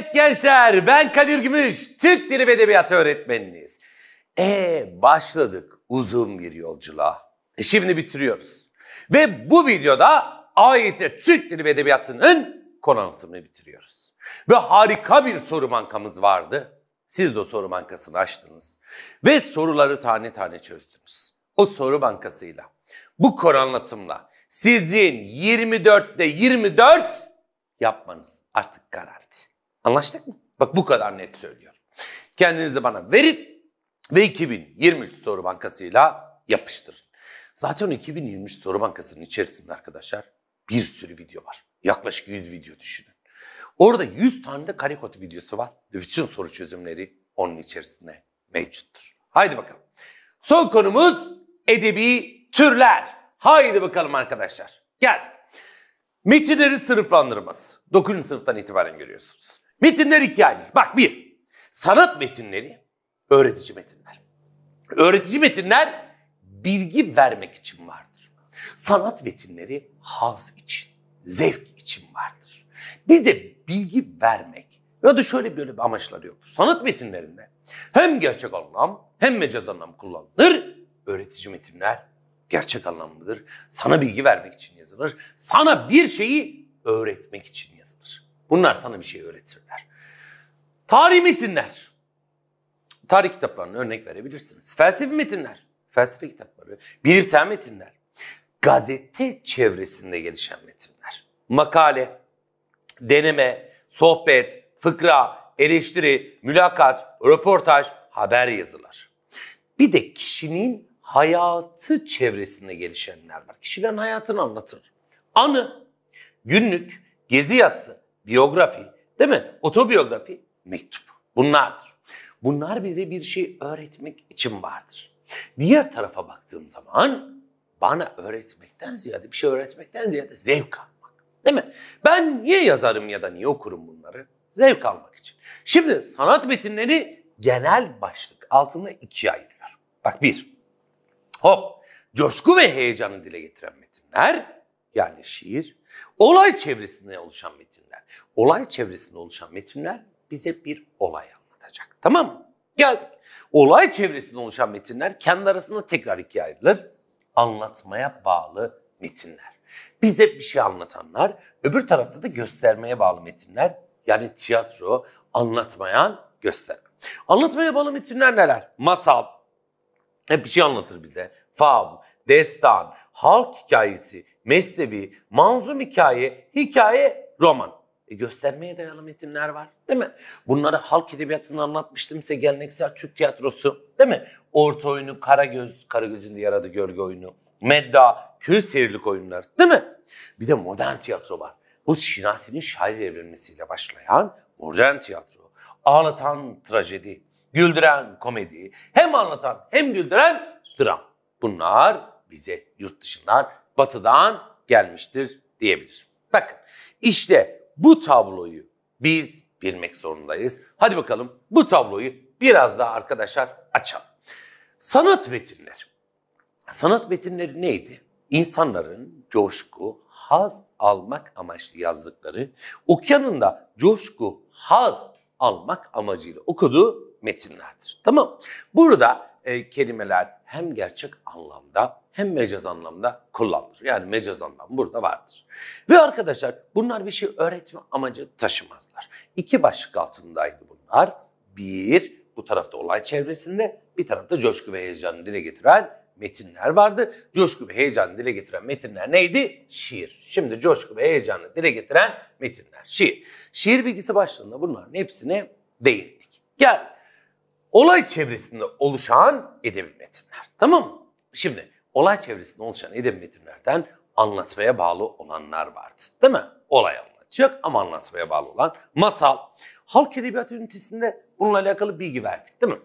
Evet gençler ben Kadir Gümüş, Türk Dili ve Edebiyatı öğretmeniniz. E başladık uzun bir yolculuğa. E, şimdi bitiriyoruz. Ve bu videoda AYT Türk Dili ve Edebiyatı'nın konu bitiriyoruz. Ve harika bir soru bankamız vardı. Siz de o soru bankasını açtınız. Ve soruları tane tane çözdünüz. O soru bankasıyla, bu konu anlatımla sizin 24'te 24 yapmanız artık garanti. Anlaştık mı? Bak bu kadar net söylüyorum. Kendinizi bana verip ve 2023 Soru Bankası'yla yapıştırın. Zaten 2023 Soru Bankası'nın içerisinde arkadaşlar bir sürü video var. Yaklaşık 100 video düşünün. Orada 100 tane de karikot videosu var ve bütün soru çözümleri onun içerisinde mevcuttur. Haydi bakalım. Son konumuz edebi türler. Haydi bakalım arkadaşlar. Geldik. Metinleri sınıflandırması. 9. sınıftan itibaren görüyorsunuz. Metinler ikiye ayrılır. Bak bir, sanat metinleri öğretici metinler. Öğretici metinler bilgi vermek için vardır. Sanat metinleri haz için, zevk için vardır. Bize bilgi vermek ya da şöyle böyle bir amaçları yoktur. Sanat metinlerinde hem gerçek anlam hem mecaz anlam kullanılır. Öğretici metinler gerçek anlamlıdır. Sana bilgi vermek için yazılır. Sana bir şeyi öğretmek için yazılır Bunlar sana bir şey öğretirler. Tarih metinler. Tarih kitaplarını örnek verebilirsiniz. Felsefi metinler. Felsefe kitapları. Bilimsel metinler. Gazete çevresinde gelişen metinler. Makale, deneme, sohbet, fıkra, eleştiri, mülakat, röportaj, haber yazılar. Bir de kişinin hayatı çevresinde gelişenler var. Kişilerin hayatını anlatır. Anı, günlük, gezi yazısı, biyografi değil mi? Otobiyografi, mektup. Bunlardır. Bunlar bize bir şey öğretmek için vardır. Diğer tarafa baktığım zaman bana öğretmekten ziyade bir şey öğretmekten ziyade zevk almak. Değil mi? Ben niye yazarım ya da niye okurum bunları? Zevk almak için. Şimdi sanat metinleri genel başlık altında ikiye ayırıyor. Bak bir, hop coşku ve heyecanı dile getiren metinler yani şiir, olay çevresinde oluşan metinler Olay çevresinde oluşan metinler bize bir olay anlatacak. Tamam mı? Geldik. Olay çevresinde oluşan metinler kendi arasında tekrar ikiye ayrılır. Anlatmaya bağlı metinler. Bize bir şey anlatanlar, öbür tarafta da göstermeye bağlı metinler. Yani tiyatro, anlatmayan, gösteren. Anlatmaya bağlı metinler neler? Masal, hep bir şey anlatır bize. Fav, destan, halk hikayesi, meslevi, manzum hikaye, hikaye, roman. E, göstermeye dayalı metinler var değil mi? Bunları halk edebiyatını anlatmıştım size geleneksel Türk tiyatrosu değil mi? Orta oyunu, Karagöz, Karagöz'ün de yaradı gölge oyunu. Medda, köy seyirlik oyunlar değil mi? Bir de modern tiyatro var. Bu Şinasi'nin şair evrilmesiyle başlayan modern tiyatro. Ağlatan trajedi, güldüren komedi, hem anlatan hem güldüren dram. Bunlar bize yurt dışından, batıdan gelmiştir diyebilir. Bakın işte bu tabloyu biz bilmek zorundayız. Hadi bakalım bu tabloyu biraz daha arkadaşlar açalım. Sanat metinleri. Sanat metinleri neydi? İnsanların coşku, haz almak amaçlı yazdıkları, okyanın da coşku, haz almak amacıyla okuduğu metinlerdir. Tamam. Burada e, kelimeler hem gerçek anlamda hem mecaz anlamda kullanılır. Yani mecaz anlam burada vardır. Ve arkadaşlar bunlar bir şey öğretme amacı taşımazlar. İki başlık altındaydı bunlar. Bir, bu tarafta olay çevresinde, bir tarafta coşku ve heyecanı dile getiren metinler vardı. Coşku ve heyecanı dile getiren metinler neydi? Şiir. Şimdi coşku ve heyecanı dile getiren metinler, şiir. Şiir bilgisi başlığında bunların hepsine değindik. Gel. Olay çevresinde oluşan edebi metinler. Tamam mı? Şimdi olay çevresinde oluşan edeb metinlerden anlatmaya bağlı olanlar vardı. Değil mi? Olay anlatacak ama anlatmaya bağlı olan masal. Halk edebiyatı ünitesinde bununla alakalı bilgi verdik değil mi?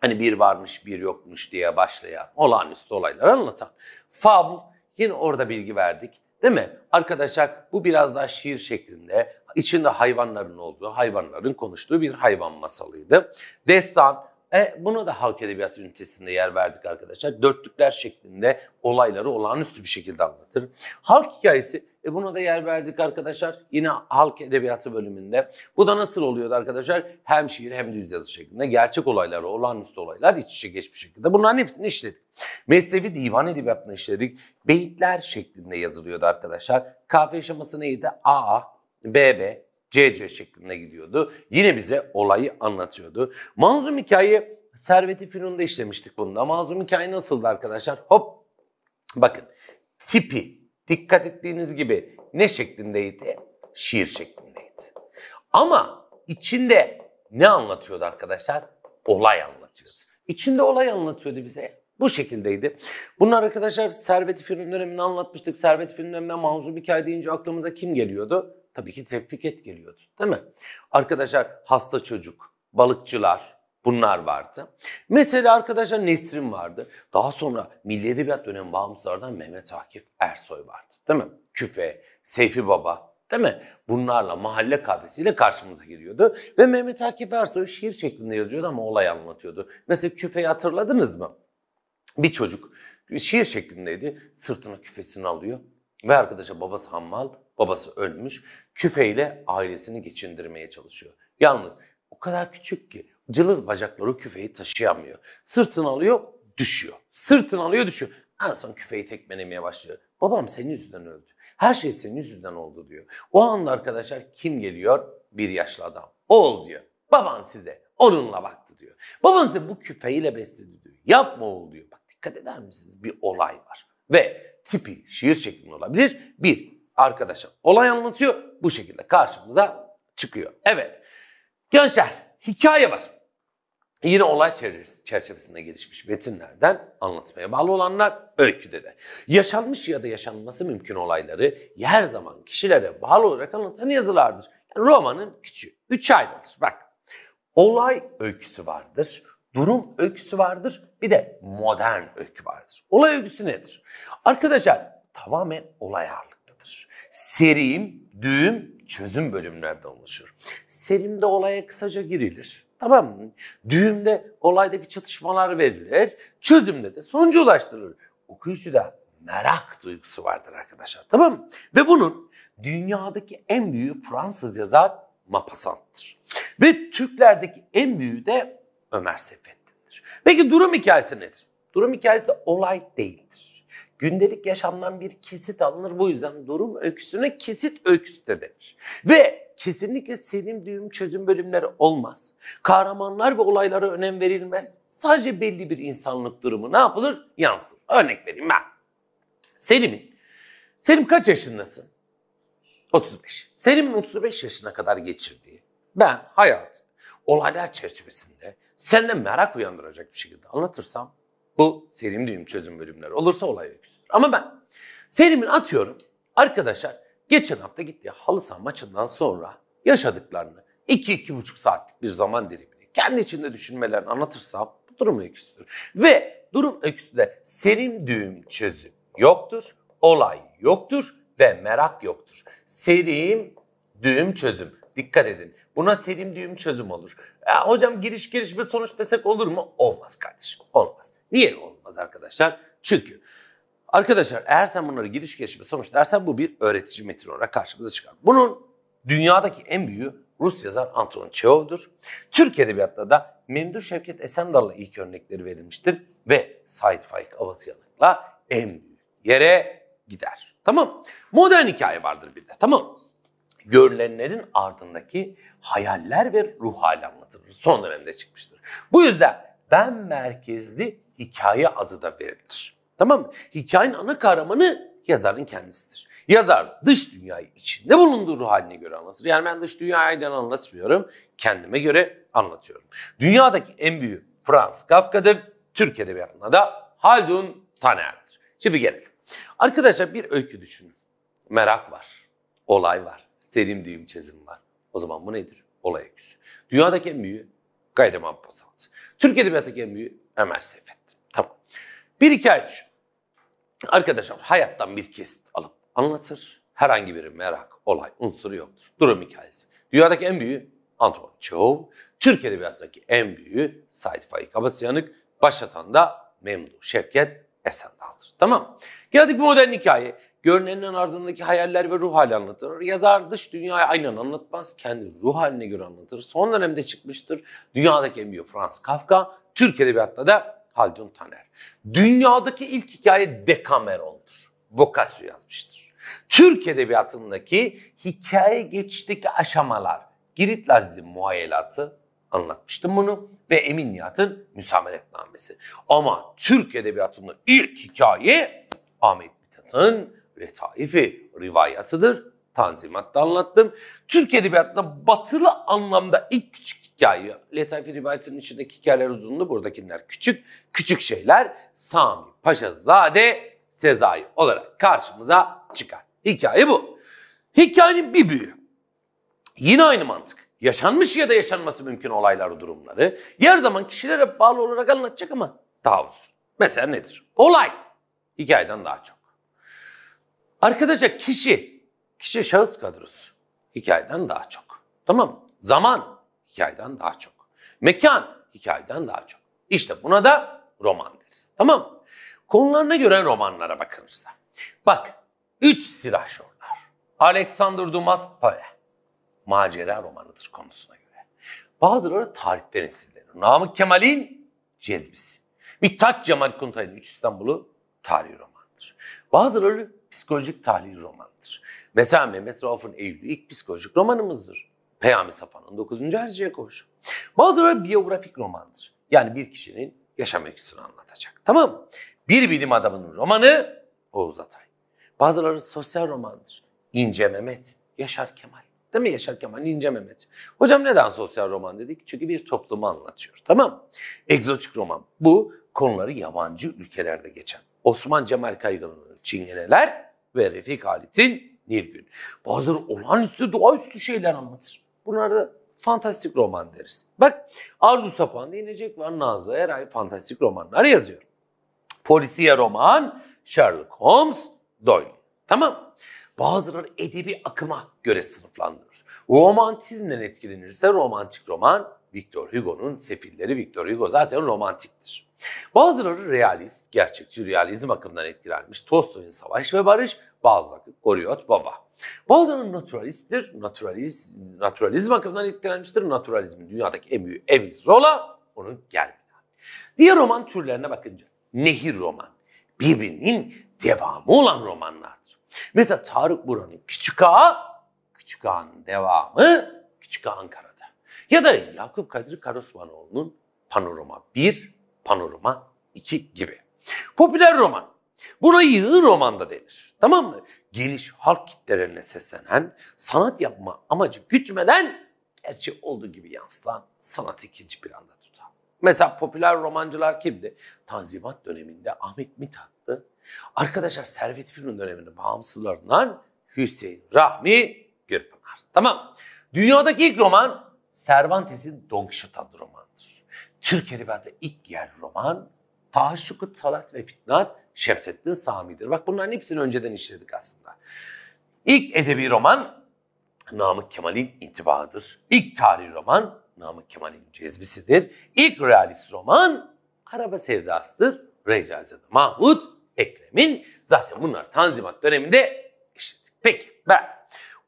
Hani bir varmış bir yokmuş diye başlayan olağanüstü olayları anlatan. Fabl yine orada bilgi verdik. Değil mi? Arkadaşlar bu biraz daha şiir şeklinde içinde hayvanların olduğu, hayvanların konuştuğu bir hayvan masalıydı. Destan e, buna da halk edebiyatı ünitesinde yer verdik arkadaşlar. Dörtlükler şeklinde olayları olağanüstü bir şekilde anlatır. Halk hikayesi e, buna da yer verdik arkadaşlar. Yine halk edebiyatı bölümünde. Bu da nasıl oluyordu arkadaşlar? Hem şiir hem düz yazı şeklinde gerçek olayları, olağanüstü olaylar iç içe geçmiş şekilde. Bunların hepsini işledik. Mesnevi divan edebiyatını işledik. Beyitler şeklinde yazılıyordu arkadaşlar. Kafiye şeması neydi? A, B, B, CC şeklinde gidiyordu. Yine bize olayı anlatıyordu. Manzum hikayeyi Servet-i Fünun'da işlemiştik bunda. Manzum hikaye nasıldı arkadaşlar? Hop bakın tipi dikkat ettiğiniz gibi ne şeklindeydi? Şiir şeklindeydi. Ama içinde ne anlatıyordu arkadaşlar? Olay anlatıyordu. İçinde olay anlatıyordu bize. Bu şekildeydi. Bunlar arkadaşlar Servet-i Fünun dönemini anlatmıştık. Servet-i Fünun döneminde manzum hikaye deyince aklımıza kim geliyordu? Tabii ki tevfiket geliyordu değil mi? Arkadaşlar hasta çocuk, balıkçılar, Bunlar vardı. Mesela arkadaşlar Nesrin vardı. Daha sonra Milli Edebiyat dönemi bağımsızlardan Mehmet Akif Ersoy vardı. Değil mi? Küfe, Seyfi Baba değil mi? Bunlarla mahalle kahvesiyle karşımıza giriyordu Ve Mehmet Akif Ersoy şiir şeklinde yazıyordu ama olay anlatıyordu. Mesela Küfe'yi hatırladınız mı? Bir çocuk şiir şeklindeydi. Sırtına küfesini alıyor. Ve arkadaşa babası hammal babası ölmüş. Küfeyle ailesini geçindirmeye çalışıyor. Yalnız o kadar küçük ki cılız bacakları küfeyi taşıyamıyor. Sırtını alıyor düşüyor. Sırtını alıyor düşüyor. En son küfeyi tekmelemeye başlıyor. Babam senin yüzünden öldü. Her şey senin yüzünden oldu diyor. O anda arkadaşlar kim geliyor? Bir yaşlı adam. Oğul diyor. Baban size onunla baktı diyor. Baban size bu küfeyle besledi diyor. Yapma oğul diyor. Bak dikkat eder misiniz? Bir olay var. Ve tipi şiir şeklinde olabilir. Bir, arkadaşa olay anlatıyor. Bu şekilde karşımıza çıkıyor. Evet. Gençler hikaye var. Yine olay çerçevesinde gelişmiş metinlerden anlatmaya bağlı olanlar öyküde de. Yaşanmış ya da yaşanması mümkün olayları her zaman kişilere bağlı olarak anlatan yazılardır. Yani romanın küçüğü. Üç aydadır. Bak olay öyküsü vardır, durum öyküsü vardır, bir de modern öykü vardır. Olay öyküsü nedir? Arkadaşlar tamamen olay ağırlıklı serim, düğüm, çözüm bölümlerde oluşur. Serimde olaya kısaca girilir. Tamam mı? Düğümde olaydaki çatışmalar verilir. Çözümde de sonuca ulaştırılır. Okuyucuda merak duygusu vardır arkadaşlar. Tamam mı? Ve bunun dünyadaki en büyüğü Fransız yazar Mapasant'tır. Ve Türklerdeki en büyüğü de Ömer Seyfettin'dir. Peki durum hikayesi nedir? Durum hikayesi de olay değildir gündelik yaşamdan bir kesit alınır. Bu yüzden durum öyküsüne kesit öyküsü de denir. Ve kesinlikle selim düğüm çözüm bölümleri olmaz. Kahramanlar ve olaylara önem verilmez. Sadece belli bir insanlık durumu ne yapılır? Yansıtılır. Örnek vereyim ben. Selim'in. Selim kaç yaşındasın? 35. Selim'in 35 yaşına kadar geçirdiği ben hayat olaylar çerçevesinde senden merak uyandıracak bir şekilde anlatırsam bu serim düğüm çözüm bölümleri olursa olay öyküsüdür. Ama ben serimin atıyorum arkadaşlar geçen hafta gittiği halı saha maçından sonra yaşadıklarını 2-2,5 saatlik bir zaman dilimini kendi içinde düşünmelerini anlatırsam bu durum öyküsüdür. Ve durum öyküsüde serim düğüm çözüm yoktur, olay yoktur ve merak yoktur. Serim düğüm çözüm Dikkat edin. Buna serim düğüm çözüm olur. Ya hocam giriş giriş bir sonuç desek olur mu? Olmaz kardeşim. Olmaz. Niye olmaz arkadaşlar? Çünkü arkadaşlar eğer sen bunları giriş giriş bir sonuç dersen bu bir öğretici metin olarak karşımıza çıkar. Bunun dünyadaki en büyüğü Rus yazar Anton Çehov'dur. Türk Edebiyatı'nda da Memdur Şevket Esendal'la ilk örnekleri verilmiştir ve Said Faik Avasyalı'la en büyük yere gider. Tamam. Modern hikaye vardır bir de. Tamam görülenlerin ardındaki hayaller ve ruh hali anlatılır. Son dönemde çıkmıştır. Bu yüzden ben merkezli hikaye adı da verilir. Tamam mı? Hikayenin ana kahramanı yazarın kendisidir. Yazar dış dünyayı içinde bulunduğu ruh haline göre anlatır. Yani ben dış dünyayla anlatmıyorum, kendime göre anlatıyorum. Dünyadaki en büyük Frans Kafka'dır, Türk Edebiyatı'na da Haldun Taner'dir. Şimdi gelelim. Arkadaşlar bir öykü düşünün. Merak var, olay var, serim düğüm çizim var. O zaman bu nedir? Olay öyküsü. Dünyadaki en büyüğü Gaydaman Pasalt. Türk Edebiyatı'ndaki en büyüğü Ömer Seyfet. Tamam. Bir hikaye düşün. Arkadaşlar hayattan bir kesit alıp anlatır. Herhangi bir merak, olay, unsuru yoktur. Durum hikayesi. Dünyadaki en büyüğü Anton Çehov. Türk Edebiyatı'ndaki en büyüğü Said Faik Abasıyanık. Başlatan da Memdu Şevket Esendal'dır. Tamam. Geldik bir modern hikaye görünenin ardındaki hayaller ve ruh hali anlatır. Yazar dış dünyayı aynen anlatmaz, kendi ruh haline göre anlatır. Son dönemde çıkmıştır. Dünyadaki en büyük Franz Kafka, Türk Edebiyatı'nda da Haldun Taner. Dünyadaki ilk hikaye Dekameron'dur. Boccaccio yazmıştır. Türk Edebiyatı'ndaki hikaye geçişteki aşamalar, Girit Lazzi muayelatı anlatmıştım bunu ve Emin Nihat'ın müsameletnamesi. Ama Türk Edebiyatı'nın ilk hikaye Ahmet Mithat'ın ve taifi rivayatıdır. Tanzimat'ta anlattım. Türk Edebiyatı'nda batılı anlamda ilk küçük hikaye, Letaifi rivayetinin içindeki hikayeler uzundu, buradakiler küçük. Küçük şeyler Sami Paşa Zade Sezai olarak karşımıza çıkar. Hikaye bu. Hikayenin bir büyüğü. Yine aynı mantık. Yaşanmış ya da yaşanması mümkün olaylar, durumları. Yer zaman kişilere bağlı olarak anlatacak ama daha uzun. Mesela nedir? Olay. Hikayeden daha çok. Arkadaşlar kişi, kişi şahıs kadrosu hikayeden daha çok. Tamam mı? Zaman hikayeden daha çok. Mekan hikayeden daha çok. İşte buna da roman deriz. Tamam mı? Konularına göre romanlara bakılırsa. Bak, Üç Silahşorlar. Alexander Dumas Poe. Macera romanıdır konusuna göre. Bazıları tarihten esinlenir. Namık Kemal'in Cezbisi. Mithat Cemal Kuntay'ın Üç İstanbul'u tarih romanıdır. Bazıları psikolojik tahlil romanıdır. Mesela Mehmet Rauf'un Eylül ilk psikolojik romanımızdır. Peyami Safa'nın 9. Erciye koş. Bazıları biyografik romandır. Yani bir kişinin yaşam öyküsünü anlatacak. Tamam mı? Bir bilim adamının romanı Oğuz Atay. Bazıları sosyal romandır. İnce Mehmet, Yaşar Kemal. Değil mi Yaşar Kemal, İnce Mehmet? Hocam neden sosyal roman dedik? Çünkü bir toplumu anlatıyor. Tamam Egzotik roman. Bu konuları yabancı ülkelerde geçen. Osman Cemal Kaygılı'nın çingeneler ve Refik Halit'in Nilgün. Bazıları olağanüstü, doğaüstü şeyler anlatır. Bunlar da fantastik roman deriz. Bak Arzu Sapan, İnecek var Nazlı her ay fantastik romanlar yazıyor. Polisiye roman, Sherlock Holmes, Doyle. Tamam. Bazıları edebi akıma göre sınıflandırır. Romantizmden etkilenirse romantik roman, Victor Hugo'nun sefilleri Victor Hugo zaten romantiktir. Bazıları realist, gerçekçi realizm akımından etkilenmiş Tolstoy'un Savaş ve Barış, bazıları Goriot Baba. Bazıları naturalisttir, naturaliz, naturalizm akımından etkilenmiştir. Naturalizmin dünyadaki en büyüğü Emil Zola, onun gelmiyor. Diğer roman türlerine bakınca nehir roman, birbirinin devamı olan romanlardır. Mesela Tarık Buran'ın Küçük Ağa, Küçük Ağa'nın devamı Küçük Ankara. Ya da Yakup Kadri Karosmanoğlu'nun Panorama 1, Panorama 2 gibi. Popüler roman. Buna yığın roman da denir. Tamam mı? Geniş halk kitlerine seslenen, sanat yapma amacı gütmeden gerçi olduğu gibi yansıtan sanat ikinci planda tutar. Mesela popüler romancılar kimdi? Tanzimat döneminde Ahmet Mithat'tı. Arkadaşlar Servet Fünun döneminde bağımsızlarından Hüseyin Rahmi Gürpınar. Tamam. Dünyadaki ilk roman Cervantes'in Don Quixote adlı romandır. Türk Edebiyatı'nda ilk yer roman Tahaşşukut, Salat ve Fitnat Şemsettin Sami'dir. Bak bunların hepsini önceden işledik aslında. İlk edebi roman Namık Kemal'in intibahıdır. İlk tarih roman Namık Kemal'in cezbisidir. İlk realist roman Araba Sevdası'dır. Recaizade Mahmut, Ekrem'in zaten bunlar Tanzimat döneminde işledik. Peki ben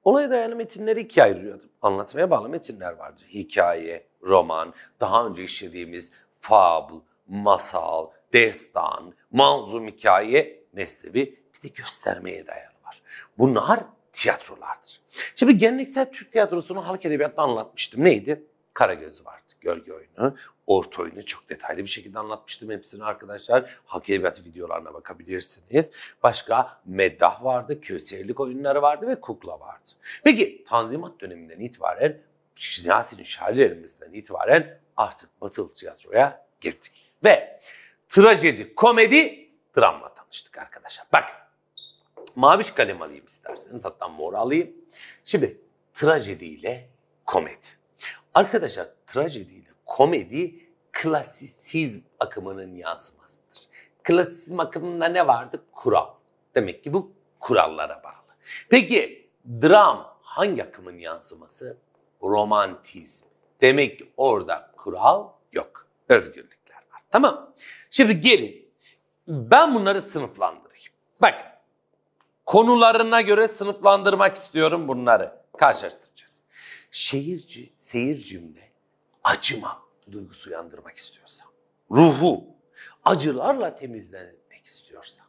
Olaya dayalı metinleri ikiye ayırıyordum. Anlatmaya bağlı metinler vardı. Hikaye, roman, daha önce işlediğimiz fabl, masal, destan, manzum hikaye, mesnevi bir de göstermeye dayalı var. Bunlar tiyatrolardır. Şimdi geleneksel Türk tiyatrosunu halk edebiyatla anlatmıştım. Neydi? Karagöz vardı, gölge oyunu orta oyunu çok detaylı bir şekilde anlatmıştım hepsini arkadaşlar. Hakemiyat videolarına bakabilirsiniz. Başka meddah vardı, köserlik oyunları vardı ve kukla vardı. Peki Tanzimat döneminden itibaren Şinasi'nin şairlerimizden itibaren artık batılı tiyatroya girdik. Ve trajedi, komedi, dramla tanıştık arkadaşlar. Bak maviş kalem alayım isterseniz hatta mor alayım. Şimdi ile komedi. Arkadaşlar ile komedi klasisizm akımının yansımasıdır. Klasisizm akımında ne vardı? Kural. Demek ki bu kurallara bağlı. Peki dram hangi akımın yansıması? Romantizm. Demek ki orada kural yok. Özgürlükler var. Tamam. Şimdi gelin. Ben bunları sınıflandırayım. Bak. Konularına göre sınıflandırmak istiyorum bunları. Karşılaştıracağız. Şehirci, seyircimde acıma duygusu uyandırmak istiyorsa, ruhu acılarla temizlenmek istiyorsa,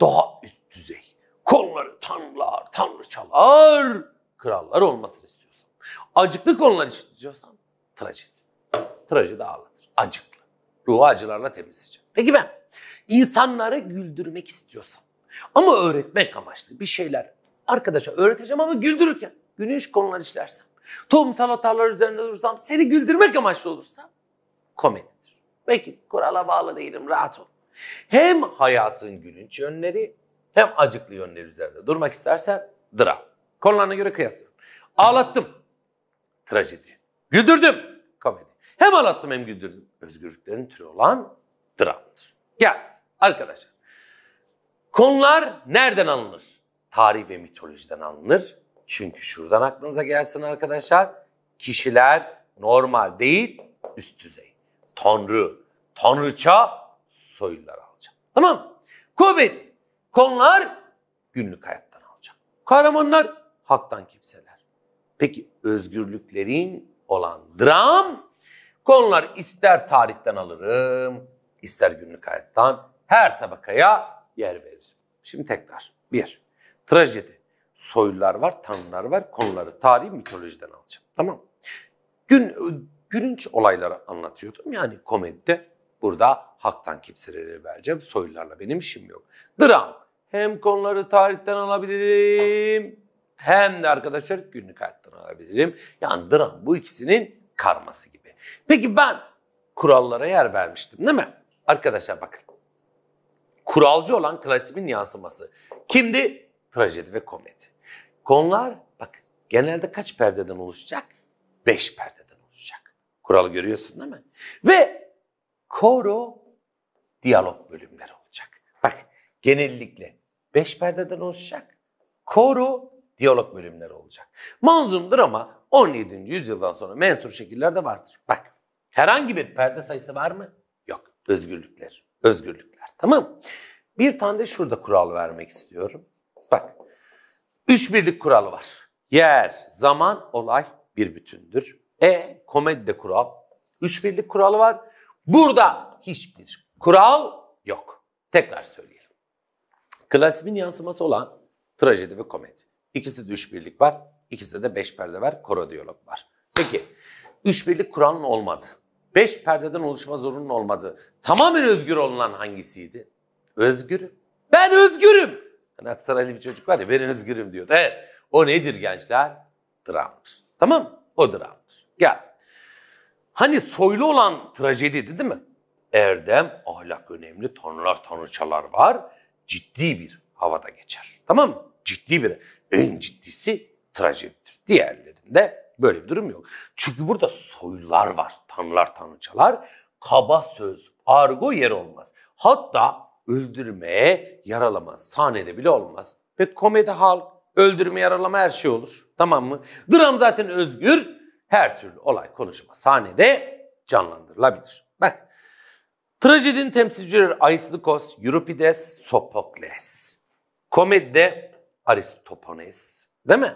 doğa üst düzey, konuları tanrılar, tanrıçalar, krallar olmasını istiyorsan, acıklı konular istiyorsan trajedi. Trajedi ağlatır, acıklı. Ruhu acılarla temizleyeceğim. Peki ben insanları güldürmek istiyorsam ama öğretmek amaçlı bir şeyler arkadaşa öğreteceğim ama güldürürken gülünç konular işlersem Tohumsal salatalar üzerinde dursam seni güldürmek amaçlı olursam komedidir. Peki kurala bağlı değilim, rahat ol. Hem hayatın gülünç yönleri hem acıklı yönleri üzerinde durmak istersen dram. Konularına göre kıyaslıyorum. Ağlattım. Trajedi. Güldürdüm. Komedi. Hem ağlattım hem güldürdüm. Özgürlüklerin türü olan dramdır. Gel arkadaşlar. Konular nereden alınır? Tarih ve mitolojiden alınır. Çünkü şuradan aklınıza gelsin arkadaşlar. Kişiler normal değil, üst düzey. Tanrı, tanrıça soylular alacak. Tamam mı? Kuvvet, konular günlük hayattan alacak. Kahramanlar haktan kimseler. Peki özgürlüklerin olan dram, konular ister tarihten alırım, ister günlük hayattan her tabakaya yer verir. Şimdi tekrar. Bir, trajedi soylular var, tanrılar var. Konuları tarih mitolojiden alacağım. Tamam Gün, gülünç olayları anlatıyordum. Yani komedide burada haktan kimseleri vereceğim. Soylularla benim işim yok. Dram. Hem konuları tarihten alabilirim hem de arkadaşlar günlük hayattan alabilirim. Yani dram bu ikisinin karması gibi. Peki ben kurallara yer vermiştim değil mi? Arkadaşlar bakın. Kuralcı olan klasimin yansıması. Kimdi? trajedi ve komedi. Konular bak genelde kaç perdeden oluşacak? Beş perdeden oluşacak. Kuralı görüyorsun değil mi? Ve koro diyalog bölümleri olacak. Bak genellikle beş perdeden oluşacak. Koro diyalog bölümleri olacak. Manzumdur ama 17. yüzyıldan sonra mensur şekiller de vardır. Bak herhangi bir perde sayısı var mı? Yok. Özgürlükler. Özgürlükler. Tamam. Bir tane de şurada kural vermek istiyorum. Bak. Üç birlik kuralı var. Yer, zaman, olay bir bütündür. E komedi de kural. Üç birlik kuralı var. Burada hiçbir kural yok. Tekrar söyleyelim. Klasimin yansıması olan trajedi ve komedi. İkisi de üç birlik var. İkisi de beş perde var. Koro diyalog var. Peki. Üç birlik kuralın olmadı. Beş perdeden oluşma zorunun olmadı. Tamamen özgür olunan hangisiydi? Özgürüm. Ben özgürüm. Hani Aksaraylı bir çocuk var ya veriniz gülüm diyor. Evet o nedir gençler? Dramdır. Tamam mı? O dramdır. Gel. Hani soylu olan trajediydi değil mi? Erdem, ahlak önemli, tanrılar, tanrıçalar var. Ciddi bir havada geçer. Tamam mı? Ciddi bir. En ciddisi trajedidir. Diğerlerinde böyle bir durum yok. Çünkü burada soylular var. Tanrılar, tanrıçalar. Kaba söz, argo yer olmaz. Hatta öldürmeye yaralama sahnede bile olmaz. Ve komedi halk öldürme yaralama her şey olur. Tamam mı? Dram zaten özgür. Her türlü olay konuşma sahnede canlandırılabilir. Bak trajedinin temsilcileri Aislikos, Euripides, Sopokles. Komedide Aristopanes. Değil mi?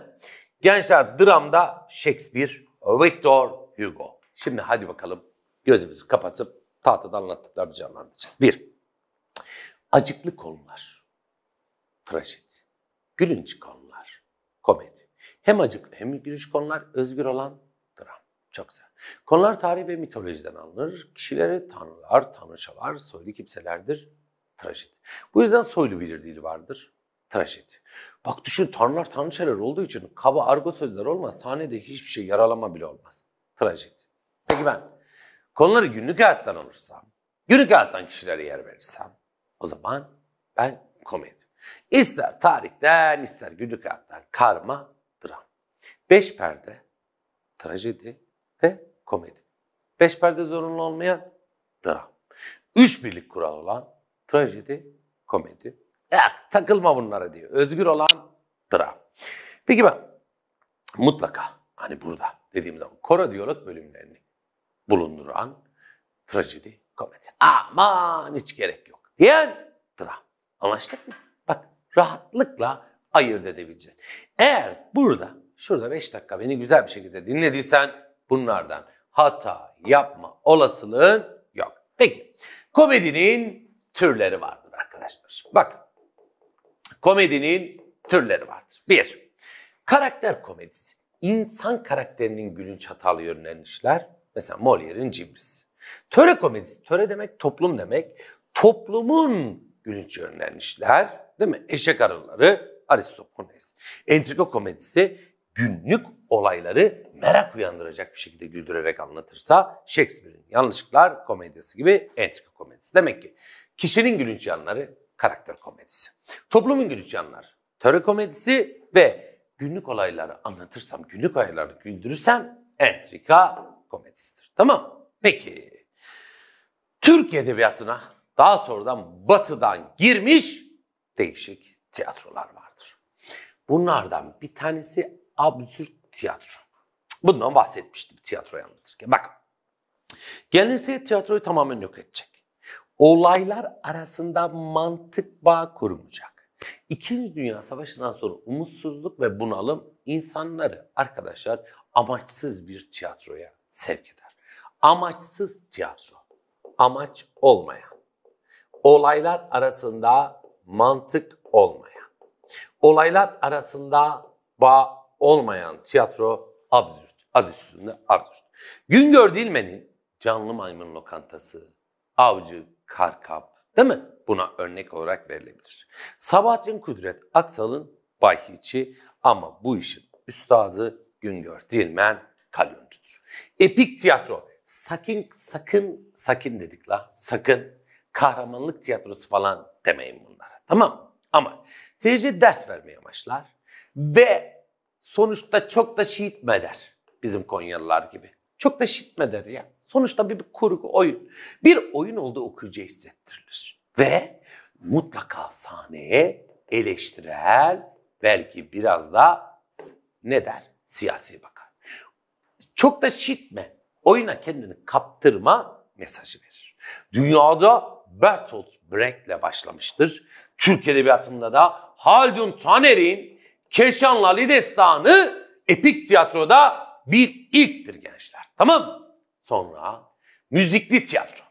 Gençler dramda Shakespeare, Victor Hugo. Şimdi hadi bakalım gözümüzü kapatıp tahtada anlattıklarını canlandıracağız. Bir, acıklı konular. Trajedi. Gülünç konular. Komedi. Hem acıklı hem gülünç konular özgür olan dram. Çok güzel. Konular tarih ve mitolojiden alınır. Kişileri tanrılar, tanrıçalar, soylu kimselerdir. Trajedi. Bu yüzden soylu bir dili vardır. Trajedi. Bak düşün tanrılar tanrıçalar olduğu için kaba argo sözler olmaz. Sahnede hiçbir şey yaralama bile olmaz. Trajedi. Peki ben konuları günlük hayattan alırsam, günlük hayattan kişilere yer verirsem, o zaman ben komedi. İster tarihten ister günlük hayattan karma dram. Beş perde trajedi ve komedi. Beş perde zorunlu olmayan dram. Üç birlik kural olan trajedi, komedi. Yak, takılma bunlara diyor. Özgür olan dram. Peki ben mutlaka hani burada dediğim zaman koro diyalog bölümlerini bulunduran trajedi, komedi. Aman hiç gerek yok diğer taraf. Anlaştık mı? Bak rahatlıkla ayırt edebileceğiz. Eğer burada şurada 5 dakika beni güzel bir şekilde dinlediysen bunlardan hata yapma olasılığın yok. Peki komedinin türleri vardır arkadaşlar. Bak komedinin türleri vardır. Bir, karakter komedisi. İnsan karakterinin gülünç hatalı yönlenişler. Mesela Molière'in cibrisi. Töre komedisi, töre demek toplum demek toplumun gülünç yönlenmişler değil mi? Eşek arıları Aristopones. Entrika komedisi günlük olayları merak uyandıracak bir şekilde güldürerek anlatırsa Shakespeare'in yanlışlıklar komedisi gibi entrika komedisi. Demek ki kişinin gülünç yanları karakter komedisi. Toplumun gülünç yanları töre komedisi ve günlük olayları anlatırsam, günlük olayları güldürürsem entrika komedisidir. Tamam Peki Türk Edebiyatı'na daha sonradan batıdan girmiş değişik tiyatrolar vardır. Bunlardan bir tanesi absürt tiyatro. Bundan bahsetmiştim tiyatroyu anlatırken. Bak, geleneksel tiyatroyu tamamen yok edecek. Olaylar arasında mantık bağ kurmayacak. İkinci Dünya Savaşı'ndan sonra umutsuzluk ve bunalım insanları arkadaşlar amaçsız bir tiyatroya sevk eder. Amaçsız tiyatro, amaç olmayan, olaylar arasında mantık olmayan, olaylar arasında bağ olmayan tiyatro absürt. Ad üstünde absürt. Güngör Dilmen'in Canlı Maymun Lokantası, Avcı, Karkap değil mi? Buna örnek olarak verilebilir. Sabahattin Kudret Aksal'ın Bayhiçi ama bu işin üstadı Güngör Dilmen kalyoncudur. Epik tiyatro. Sakin, sakın, sakin dedik la. Sakın kahramanlık tiyatrosu falan demeyin bunlara. Tamam ama seyirciye ders vermeye amaçlar ve sonuçta çok da şiit mi bizim Konyalılar gibi. Çok da şiit mi ya. Sonuçta bir, bir kurgu oyun. Bir oyun olduğu okuyucuya hissettirilir. Ve mutlaka sahneye eleştirel belki biraz da ne der? Siyasi bakar. Çok da şitme. Oyuna kendini kaptırma mesajı verir. Dünyada Bertolt ile başlamıştır. Türk Edebiyatı'nda da Haldun Taner'in Keşanla Lidestanı epik tiyatroda bir ilktir gençler. Tamam Sonra müzikli tiyatro.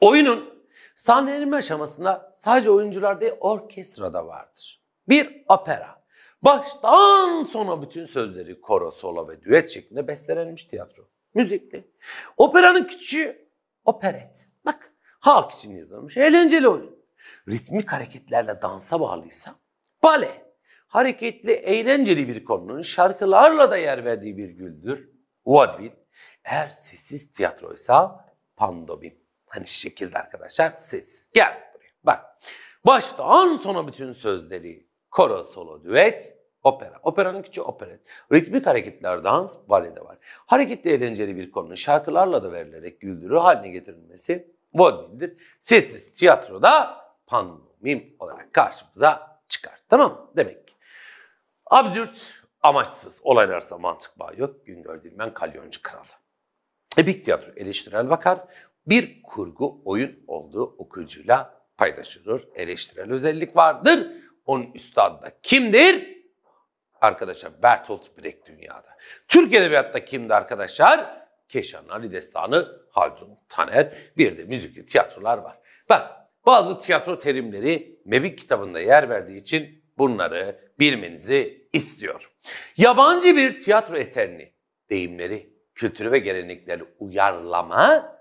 Oyunun sahnelenme aşamasında sadece oyuncular değil orkestra da vardır. Bir opera. Baştan sona bütün sözleri koro, solo ve düet şeklinde bestelenmiş tiyatro. Müzikli. Operanın küçüğü operet halk için yazılmış eğlenceli oyun. Ritmik hareketlerle dansa bağlıysa bale. Hareketli, eğlenceli bir konunun şarkılarla da yer verdiği bir güldür. Vaudeville. Eğer sessiz tiyatroysa pandomin. Hani şekilde arkadaşlar sessiz. Geldik buraya. Bak. başta an sona bütün sözleri. Koro, solo, düet, opera. Operanın küçüğü operet. Ritmik hareketler, dans, bale de var. Hareketli eğlenceli bir konunun şarkılarla da verilerek güldürü haline getirilmesi vaudeville'dir. Sessiz tiyatroda pandomim olarak karşımıza çıkar. Tamam mı? Demek ki. Absürt, amaçsız olaylar mantık bağı yok. Güngör ben Kalyoncu Kral. Epik tiyatro eleştirel bakar. Bir kurgu oyun olduğu okuyucuyla paylaşılır. Eleştirel özellik vardır. Onun üstadı da kimdir? Arkadaşlar Bertolt Brecht dünyada. Türk Edebiyat'ta kimdi arkadaşlar? Keşan Ali Destanı, Haldun Taner, bir de müzikli tiyatrolar var. Bak bazı tiyatro terimleri Mebik kitabında yer verdiği için bunları bilmenizi istiyor. Yabancı bir tiyatro eserini, deyimleri, kültürü ve gelenekleri uyarlama,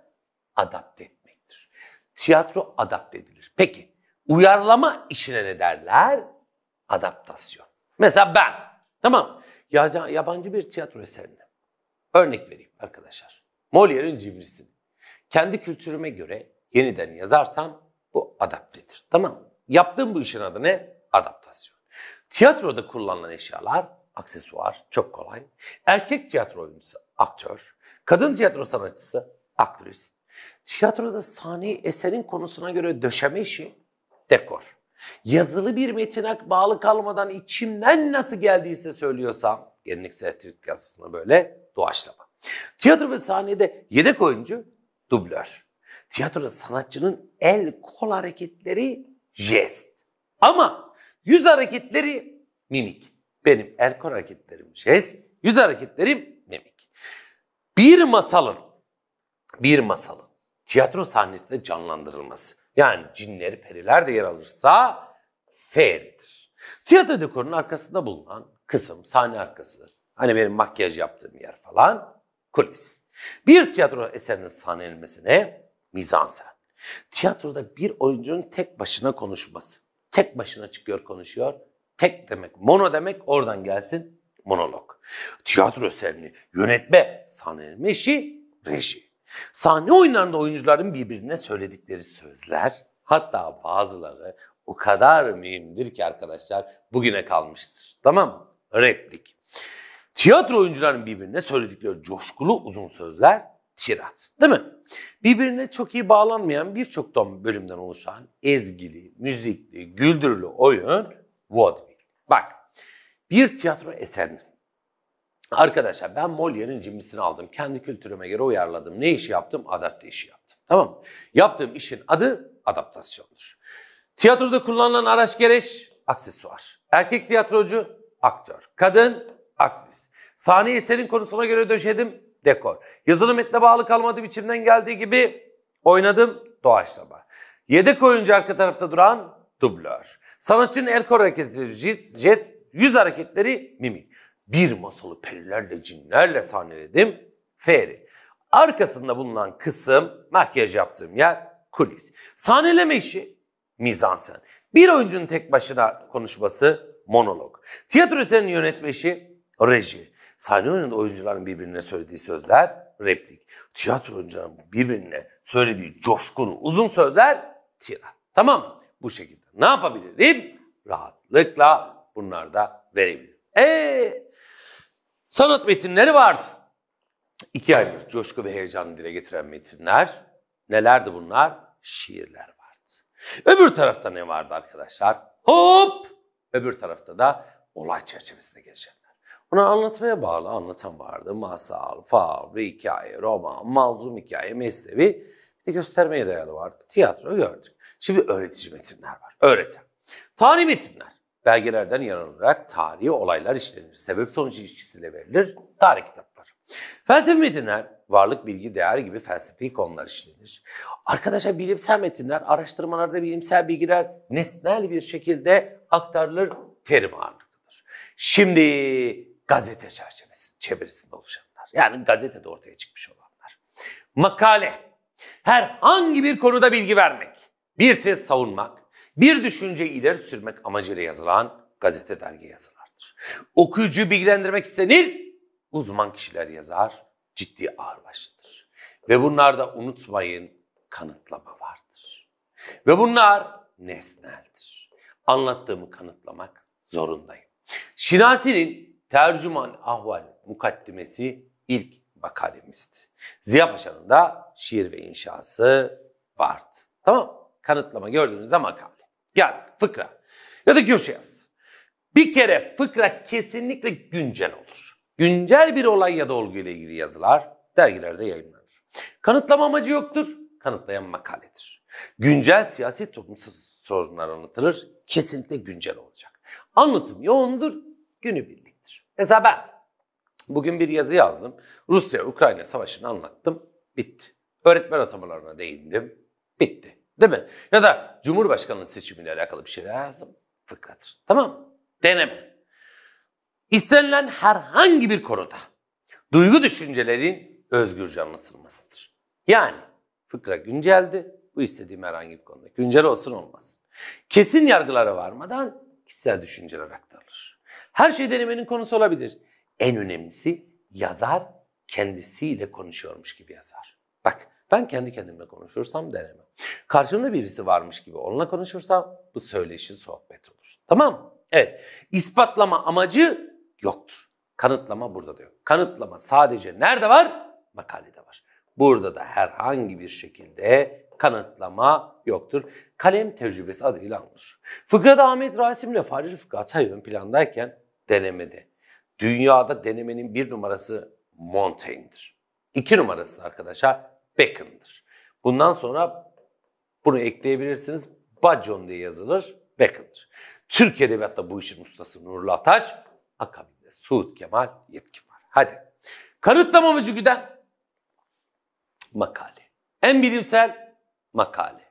adapte etmektir. Tiyatro adapte edilir. Peki uyarlama işine ne derler? Adaptasyon. Mesela ben, tamam yabancı bir tiyatro eserini örnek vereyim arkadaşlar. Molière'in cimrisi. Kendi kültürüme göre yeniden yazarsam bu adaptedir. Tamam Yaptığım bu işin adı ne? Adaptasyon. Tiyatroda kullanılan eşyalar, aksesuar çok kolay. Erkek tiyatro oyuncusu aktör, kadın tiyatro sanatçısı aktris. Tiyatroda sahneyi eserin konusuna göre döşeme işi dekor. Yazılı bir metine bağlı kalmadan içimden nasıl geldiyse söylüyorsam, geleneksel tweet yazısına böyle doğaçlama. Tiyatro ve sahnede yedek oyuncu dublör. Tiyatroda sanatçının el kol hareketleri jest. Ama yüz hareketleri mimik. Benim el kol hareketlerim jest, yüz hareketlerim mimik. Bir masalın, bir masalın tiyatro sahnesinde canlandırılması. Yani cinleri, periler de yer alırsa fairy'dir. Tiyatro dekorunun arkasında bulunan kısım, sahne arkası. Hani benim makyaj yaptığım yer falan kulis. Bir tiyatro eserinin sahnelenmesine mizansen. Tiyatroda bir oyuncunun tek başına konuşması. Tek başına çıkıyor konuşuyor. Tek demek, mono demek oradan gelsin monolog. Tiyatro eserini yönetme, sahnelenme işi, reji. Sahne oyunlarında oyuncuların birbirine söyledikleri sözler, hatta bazıları o kadar mühimdir ki arkadaşlar bugüne kalmıştır. Tamam mı? Replik. Tiyatro oyuncuların birbirine söyledikleri coşkulu uzun sözler tirat değil mi? Birbirine çok iyi bağlanmayan birçok bölümden oluşan ezgili, müzikli, güldürülü oyun vaudeville. Bak bir tiyatro eserinin Arkadaşlar ben Molière'in cimrisini aldım. Kendi kültürüme göre uyarladım. Ne işi yaptım? Adapte işi yaptım. Tamam mı? Yaptığım işin adı adaptasyondur. Tiyatroda kullanılan araç gereç, aksesuar. Erkek tiyatrocu, aktör. Kadın, aktris. Sahne eserin konusuna göre döşedim dekor. Yazılı metne bağlı kalmadı biçimden geldiği gibi oynadım doğaçlama. Yedek oyuncu arka tarafta duran dublör. Sanatçının el kor hareketleri, jest, jest, yüz hareketleri mimik. Bir masalı perilerle, cinlerle sahneledim. Feri. Arkasında bulunan kısım, makyaj yaptığım yer, kulis. Sahneleme işi, mizansen. Bir oyuncunun tek başına konuşması, monolog. Tiyatro eserinin yönetme işi, reji. Sahne önünde oyuncuların birbirine söylediği sözler replik. Tiyatro oyuncuların birbirine söylediği coşkunu uzun sözler tirat. Tamam Bu şekilde. Ne yapabilirim? Rahatlıkla bunlar da verebilirim. Eee sanat metinleri vardı. İki ayrı coşku ve heyecanı dile getiren metinler. Nelerdi bunlar? Şiirler vardı. Öbür tarafta ne vardı arkadaşlar? Hop! Öbür tarafta da olay çerçevesinde gelişen bunu anlatmaya bağlı anlatan vardı. Masal, fabri, hikaye, roman, malzum hikaye, meslevi. Bir de göstermeye dayalı vardı. Tiyatro gördük. Şimdi öğretici metinler var. Öğreten. Tarih metinler. Belgelerden yararlanarak tarihi olaylar işlenir. Sebep sonuç ilişkisiyle verilir. Tarih kitapları. Felsefi metinler, varlık, bilgi, değer gibi felsefi konular işlenir. Arkadaşlar bilimsel metinler, araştırmalarda bilimsel bilgiler nesnel bir şekilde aktarılır, terim ağırlıklıdır. Şimdi gazete çerçevesi, çevirisinde oluşanlar. Yani gazetede ortaya çıkmış olanlar. Makale, herhangi bir konuda bilgi vermek, bir tez savunmak, bir düşünce ileri sürmek amacıyla yazılan gazete dergi yazılardır. Okuyucu bilgilendirmek istenir, uzman kişiler yazar, ciddi ağır başlıdır Ve bunlarda unutmayın kanıtlama vardır. Ve bunlar nesneldir. Anlattığımı kanıtlamak zorundayım. Şinasi'nin Tercüman Ahval mukaddimesi ilk makalemizdi. Ziya Paşa'nın da şiir ve inşası vardı. Tamam Kanıtlama gördüğünüzde makale. Geldik fıkra ya da köşe yaz. Bir kere fıkra kesinlikle güncel olur. Güncel bir olay ya da olgu ile ilgili yazılar dergilerde yayınlanır. Kanıtlama amacı yoktur, kanıtlayan makaledir. Güncel siyasi toplumsal sorunlar anlatılır, kesinlikle güncel olacak. Anlatım yoğundur, günü bilir. Mesela ben bugün bir yazı yazdım. Rusya-Ukrayna savaşını anlattım. Bitti. Öğretmen atamalarına değindim. Bitti. Değil mi? Ya da Cumhurbaşkanlığı seçimiyle alakalı bir şeyler yazdım. Fıkratır. Tamam mı? Deneme. İstenilen herhangi bir konuda duygu düşüncelerin özgürce anlatılmasıdır. Yani fıkra günceldi. Bu istediğim herhangi bir konuda. Güncel olsun olmasın. Kesin yargılara varmadan kişisel düşünceler aktarılır. Her şey denemenin konusu olabilir. En önemlisi yazar kendisiyle konuşuyormuş gibi yazar. Bak ben kendi kendimle konuşursam deneme. Karşımda birisi varmış gibi onunla konuşursam bu söyleşi sohbet olur. Tamam Evet. İspatlama amacı yoktur. Kanıtlama burada da yok. Kanıtlama sadece nerede var? Makalede var. Burada da herhangi bir şekilde kanıtlama yoktur. Kalem tecrübesi adıyla anılır. Fıkrada Ahmet Rasim ile Fahri Rıfkı Atay ön plandayken denemede. Dünyada denemenin bir numarası Montaigne'dir. İki numarası arkadaşlar Bacon'dır. Bundan sonra bunu ekleyebilirsiniz. Bacon diye yazılır. Bacon'dır. Türk Edebiyatta bu işin ustası Nurullah Ataş. Akabinde Suud Kemal Yetkin var. Hadi. Kanıtlamamacı güden makale. En bilimsel makale.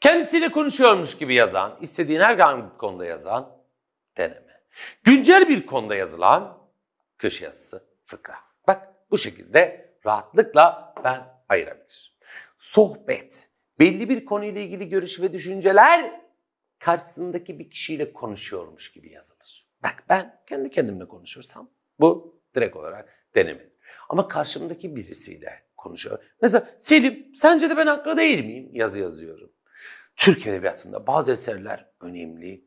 Kendisiyle konuşuyormuş gibi yazan, istediğin her konuda yazan deneme. Güncel bir konuda yazılan köşe yazısı fıkra. Bak bu şekilde rahatlıkla ben ayırabilirim. Sohbet, belli bir konuyla ilgili görüş ve düşünceler karşısındaki bir kişiyle konuşuyormuş gibi yazılır. Bak ben kendi kendimle konuşursam bu direkt olarak denemedim. Ama karşımdaki birisiyle konuşuyor. Mesela Selim sence de ben haklı değil miyim? Yazı yazıyorum. Türk edebiyatında bazı eserler önemli,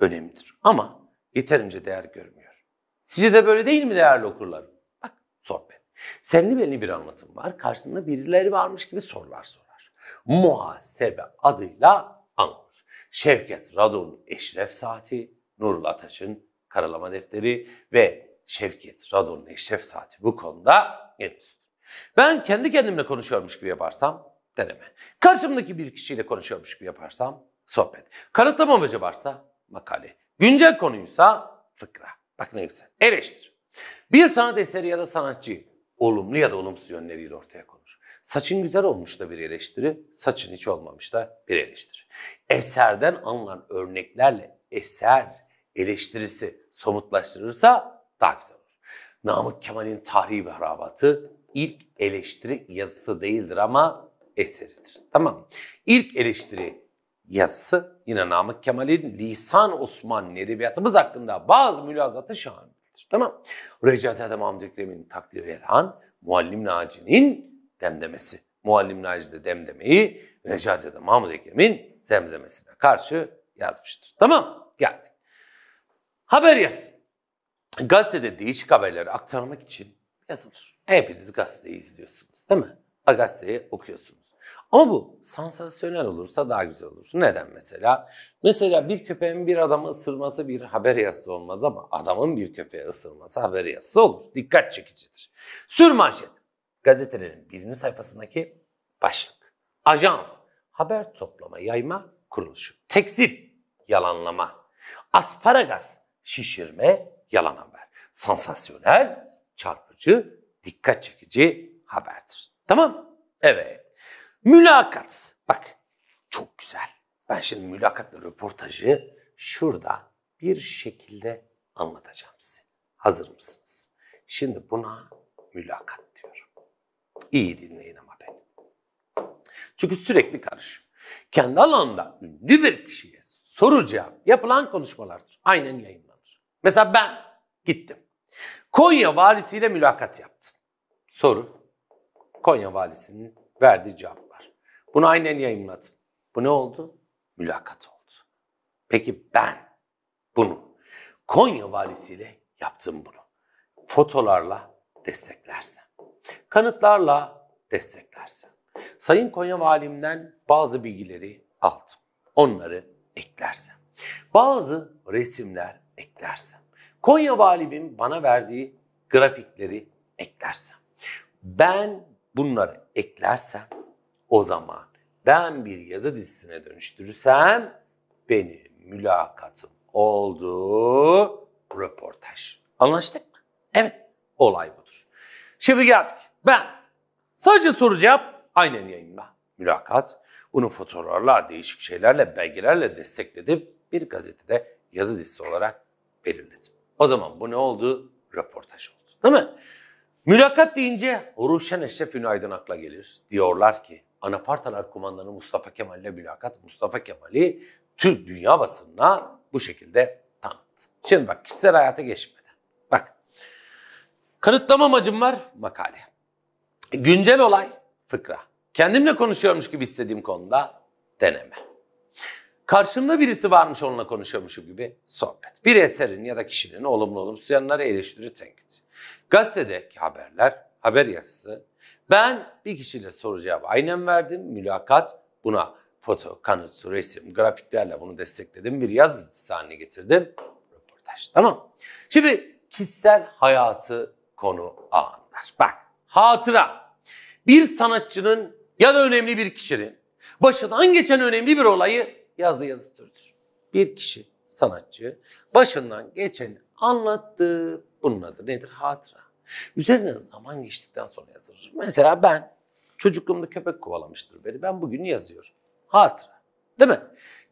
önemlidir. Ama yeterince değer görmüyor. Sizce de böyle değil mi değerli okurlarım? Bak sohbet. Senli belli bir anlatım var. Karşısında birileri varmış gibi sorular sorar. Muhasebe adıyla anlatır. Şevket Radon'un Eşref Saati, Nurullah Ataş'ın Karalama Defteri ve Şevket Radon'un Eşref Saati bu konuda en üst. Ben kendi kendimle konuşuyormuş gibi yaparsam deneme. Karşımdaki bir kişiyle konuşuyormuş gibi yaparsam sohbet. Kanıtlamamacı varsa makale. Güncel konuysa fıkra. Bak ne güzel. Eleştir. Bir sanat eseri ya da sanatçı olumlu ya da olumsuz yönleriyle ortaya konur. Saçın güzel olmuş da bir eleştiri, saçın hiç olmamış da bir eleştiri. Eserden alınan örneklerle eser eleştirisi somutlaştırırsa daha güzel olur. Namık Kemal'in Tarihi ve Harabatı ilk eleştiri yazısı değildir ama eseridir. Tamam mı? İlk eleştiri yazısı yine Namık Kemal'in Lisan Osmanlı edebiyatımız hakkında bazı mülazatı şahandır. Tamam. Recazet Hamd Ekrem'in takdiri elhan, Muallim Naci'nin demdemesi. Muallim Naci de demdemeyi Recazet Mahmud Ekrem'in zemzemesine karşı yazmıştır. Tamam geldik. Haber yaz. Gazetede değişik haberleri aktarmak için yazılır. Hepiniz gazeteyi izliyorsunuz değil mi? A gazeteyi okuyorsunuz. Ama bu sansasyonel olursa daha güzel olur. Neden mesela? Mesela bir köpeğin bir adamı ısırması bir haber yazısı olmaz ama adamın bir köpeğe ısırması haber yazısı olur. Dikkat çekicidir. Sürmanşet. Gazetelerin birinci sayfasındaki başlık. Ajans. Haber toplama, yayma kuruluşu. Tekzip. Yalanlama. Asparagas. Şişirme. Yalan haber. Sansasyonel, çarpıcı, dikkat çekici haberdir. Tamam? Evet. Mülakat. Bak çok güzel. Ben şimdi mülakatla röportajı şurada bir şekilde anlatacağım size. Hazır mısınız? Şimdi buna mülakat diyorum. İyi dinleyin ama beni. Çünkü sürekli karışıyor. Kendi alanında ünlü bir kişiye soru cevap yapılan konuşmalardır. Aynen yayınlanır. Mesela ben gittim. Konya valisiyle mülakat yaptım. Soru. Konya valisinin verdiği cevap. Bunu aynen yayınladım. Bu ne oldu? Mülakat oldu. Peki ben bunu Konya valisiyle yaptım bunu. Fotolarla desteklersem, kanıtlarla desteklersem, Sayın Konya valimden bazı bilgileri aldım. Onları eklersem, bazı resimler eklersem, Konya valimin bana verdiği grafikleri eklersem, ben bunları eklersem o zaman ben bir yazı dizisine dönüştürürsem beni mülakatım oldu röportaj. Anlaştık mı? Evet olay budur. Şimdi geldik. Ben sadece soru cevap aynen yayınla. Mülakat. Bunu fotoğraflarla, değişik şeylerle, belgelerle destekledim. Bir gazetede yazı dizisi olarak belirledim. O zaman bu ne oldu? Röportaj oldu. Değil mi? Mülakat deyince Ruşen Eşref Ünaydın akla gelir. Diyorlar ki Anapartalar kumandanı Mustafa Kemal ile mülakat Mustafa Kemal'i Türk dünya basınına bu şekilde tanıttı. Şimdi bak kişisel hayata geçmeden. Bak kanıtlama amacım var makale. Güncel olay fıkra. Kendimle konuşuyormuş gibi istediğim konuda deneme. Karşımda birisi varmış onunla konuşuyormuşum gibi sohbet. Bir eserin ya da kişinin olumlu olumsuz yanları eleştiri tenkit. Gazetedeki haberler, haber yazısı, ben bir kişiyle soru cevap aynen verdim. Mülakat buna foto, kanıt, resim, grafiklerle bunu destekledim. Bir yazı haline getirdim. Röportaj. Tamam. Şimdi kişisel hayatı konu alanlar. Bak hatıra. Bir sanatçının ya da önemli bir kişinin başından geçen önemli bir olayı yazdı yazıttırdır. Bir kişi sanatçı başından geçeni anlattı. Bunun adı nedir? Hatıra. Üzerine zaman geçtikten sonra yazılır. Mesela ben çocukluğumda köpek kovalamıştır beni. Ben bugün yazıyorum. Hatıra. Değil mi?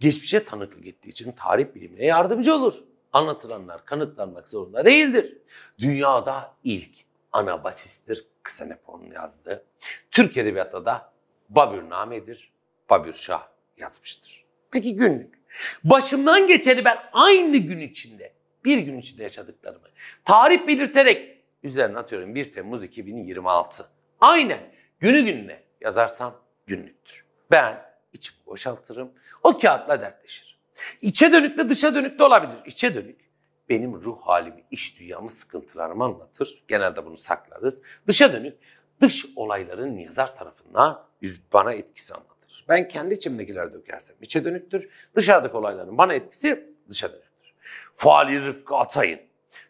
Geçmişe tanıklık ettiği için tarih bilimine yardımcı olur. Anlatılanlar kanıtlanmak zorunda değildir. Dünyada ilk Anabasistir basistir Ksenepon'un yazdığı. Türk Edebiyatı'da da Babürname'dir. Babür Şah yazmıştır. Peki günlük. Başımdan geçeni ben aynı gün içinde, bir gün içinde yaşadıklarımı tarih belirterek Üzerine atıyorum 1 Temmuz 2026. Aynen günü gününe yazarsam günlüktür. Ben içimi boşaltırım. O kağıtla dertleşir. İçe dönük de dışa dönük de olabilir. İçe dönük benim ruh halimi, iş dünyamı, sıkıntılarımı anlatır. Genelde bunu saklarız. Dışa dönük dış olayların yazar tarafından bana etkisi anlatır. Ben kendi içimdekileri dökersem içe dönüktür. Dışarıdaki olayların bana etkisi dışa dönüktür. Fahri Rıfkı Atay'ın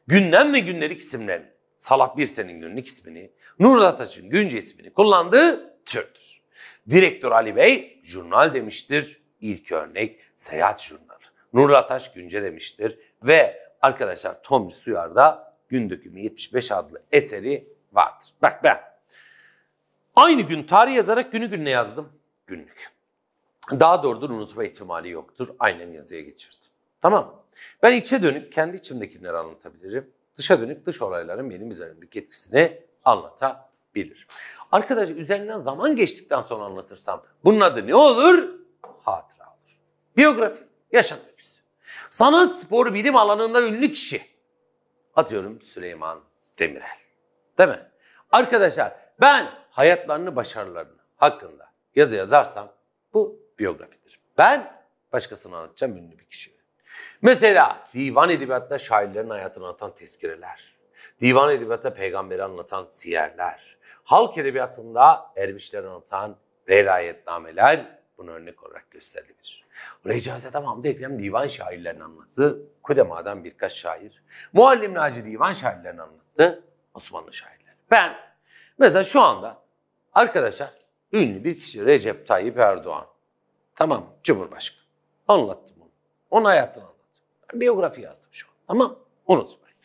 Gündem ve Gündelik isimlerini Salah Birsen'in günlük ismini, Nur Ataç'ın günce ismini kullandığı türdür. Direktör Ali Bey jurnal demiştir. İlk örnek seyahat jurnalı. Nur Ataç günce demiştir. Ve arkadaşlar Tomri Suyar'da Gün Dökümü 75 adlı eseri vardır. Bak ben aynı gün tarih yazarak günü gününe yazdım. Günlük. Daha doğrudur unutma ihtimali yoktur. Aynen yazıya geçirdim. Tamam Ben içe dönüp kendi içimdekileri anlatabilirim dışa dönük dış olayların benim üzerimdeki etkisini anlatabilir. Arkadaş üzerinden zaman geçtikten sonra anlatırsam bunun adı ne olur? Hatıra olur. Biyografi, yaşam öyküsü. Sanat, spor, bilim alanında ünlü kişi. Atıyorum Süleyman Demirel. Değil mi? Arkadaşlar ben hayatlarını, başarılarını hakkında yazı yazarsam bu biyografidir. Ben başkasını anlatacağım ünlü bir kişiyi. Mesela divan edebiyatta şairlerin hayatını anlatan tezkireler, divan edebiyatta peygamberi anlatan siyerler, halk edebiyatında dervişleri anlatan velayetnameler bunu örnek olarak gösterilebilir. Recep Hazreti Hamdi Ekrem divan şairlerini anlattı. Kudema'dan birkaç şair. Muallim Naci divan şairlerini anlattı. Osmanlı şairleri. Ben mesela şu anda arkadaşlar ünlü bir kişi Recep Tayyip Erdoğan. Tamam Cumhurbaşkanı. Anlattım onun hayatını anlatıyor. Ben biyografi yazdım şu an. Tamam unutmayın.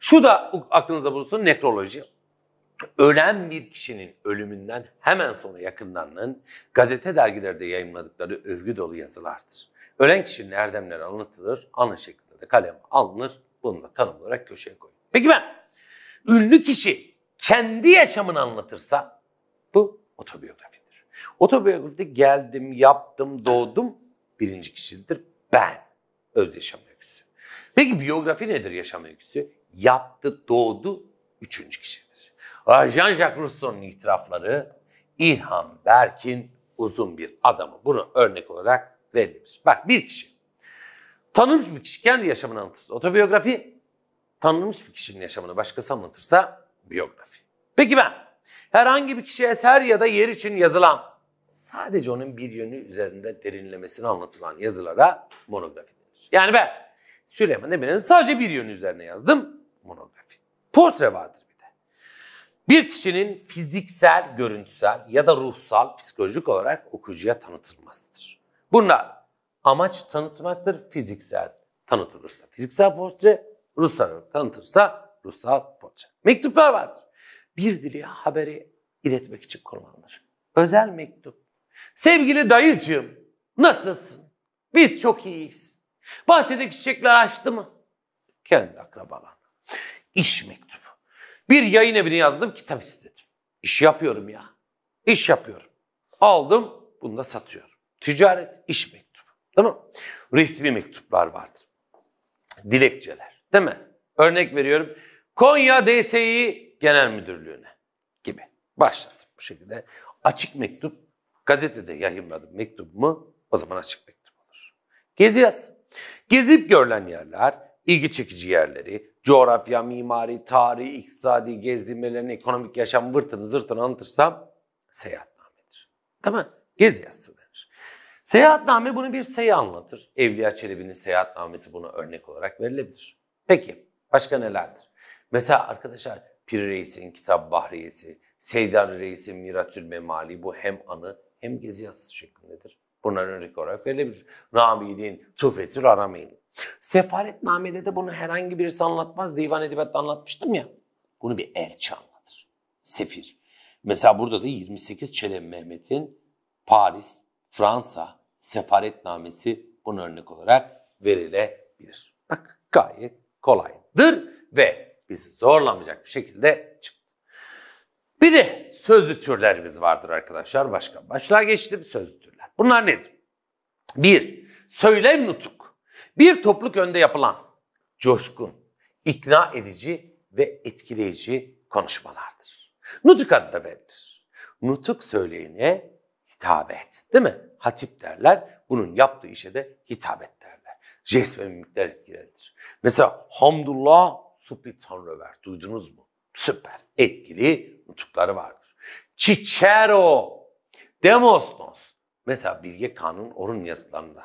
Şu da aklınızda bulunsun nekroloji. Ölen bir kişinin ölümünden hemen sonra yakınlarının gazete dergilerde yayınladıkları övgü dolu yazılardır. Ölen kişinin erdemleri anlatılır, aynı şekilde de kalem alınır, bunu da tanım olarak köşeye koyun. Peki ben, ünlü kişi kendi yaşamını anlatırsa bu otobiyografidir. Otobiyografide geldim, yaptım, doğdum birinci kişidir ben öz yaşam öyküsü. Peki biyografi nedir yaşam öyküsü? Yaptı, doğdu, üçüncü kişidir. Jean-Jacques Rousseau'nun itirafları İlhan Berk'in uzun bir adamı. Bunu örnek olarak verilmiş. Bak bir kişi. Tanınmış bir kişi kendi yaşamını anlatırsa otobiyografi, tanınmış bir kişinin yaşamını başkası anlatırsa biyografi. Peki ben herhangi bir kişiye eser ya da yer için yazılan, sadece onun bir yönü üzerinde derinlemesine anlatılan yazılara monografi yani ben Süleyman Demirel'in sadece bir yönü üzerine yazdım. Monografi. Portre vardır bir de. Bir kişinin fiziksel, görüntüsel ya da ruhsal, psikolojik olarak okuyucuya tanıtılmasıdır. Bunlar amaç tanıtmaktır. Fiziksel tanıtılırsa fiziksel portre, ruhsal tanıtırsa ruhsal portre. Mektuplar vardır. Bir dili haberi iletmek için kullanılır. Özel mektup. Sevgili dayıcığım, nasılsın? Biz çok iyiyiz. Bahçedeki çiçekler açtı mı? Kendi akrabalarına. İş mektubu. Bir yayın evine yazdım kitap istedim. İş yapıyorum ya. İş yapıyorum. Aldım bunu da satıyorum. Ticaret, iş mektubu. Değil mi? Resmi mektuplar vardır. Dilekçeler. Değil mi? Örnek veriyorum. Konya DSİ Genel Müdürlüğü'ne gibi. Başladım bu şekilde. Açık mektup. Gazetede yayınladım mektubumu. O zaman açık mektup olur. Gezi yaz. Gezip görülen yerler, ilgi çekici yerleri, coğrafya, mimari, tarihi, iktisadi gezdirmelerini, ekonomik yaşam vırtını zırtını anlatırsam seyahatnamedir. Değil mi? Gezi yazısı denir. Seyahatname bunu bir seyah anlatır. Evliya Çelebi'nin seyahatnamesi buna örnek olarak verilebilir. Peki başka nelerdir? Mesela arkadaşlar Pir Reis'in Kitap Bahriyesi, Seydan Reis'in Miratül Memali bu hem anı hem gezi yazısı şeklindedir. Bunların rekoru olarak verilebilir. Rami'nin tufetül aramayın. Sefaretname'de de bunu herhangi birisi anlatmaz. Divan Edebiyat'ta anlatmıştım ya. Bunu bir elçi anlatır. Sefir. Mesela burada da 28 çelen Mehmet'in Paris, Fransa sefaretnamesi Bunun örnek olarak verilebilir. Bak gayet kolaydır ve bizi zorlamayacak bir şekilde çıktı. Bir de sözlü türlerimiz vardır arkadaşlar. Başka başlığa geçtim sözlü Bunlar nedir? Bir, söylem nutuk. Bir topluluk önde yapılan coşkun, ikna edici ve etkileyici konuşmalardır. Nutuk adı da verilir. Nutuk söyleyene hitabet değil mi? Hatip derler. Bunun yaptığı işe de hitabet derler. Jest ve mimikler etkilidir. Mesela hamdullah subhanröver duydunuz mu? Süper. Etkili nutukları vardır. Çiçero, demosnos, Mesela Bilge Kağan'ın Orhun yazılarında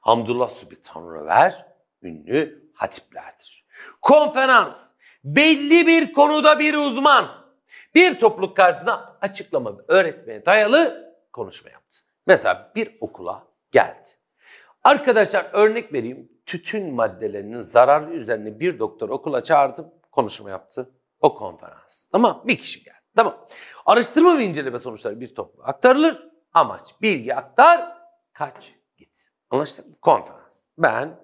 Hamdullah Subi Tanrıver ünlü hatiplerdir. Konferans belli bir konuda bir uzman bir topluluk karşısında açıklama öğretmeye dayalı konuşma yaptı. Mesela bir okula geldi. Arkadaşlar örnek vereyim. Tütün maddelerinin zararı üzerine bir doktor okula çağırdım. Konuşma yaptı. O konferans. Tamam bir kişi geldi. Tamam. Araştırma ve inceleme sonuçları bir topluluğa aktarılır amaç bilgi aktar, kaç git. Anlaştık mı? Konferans. Ben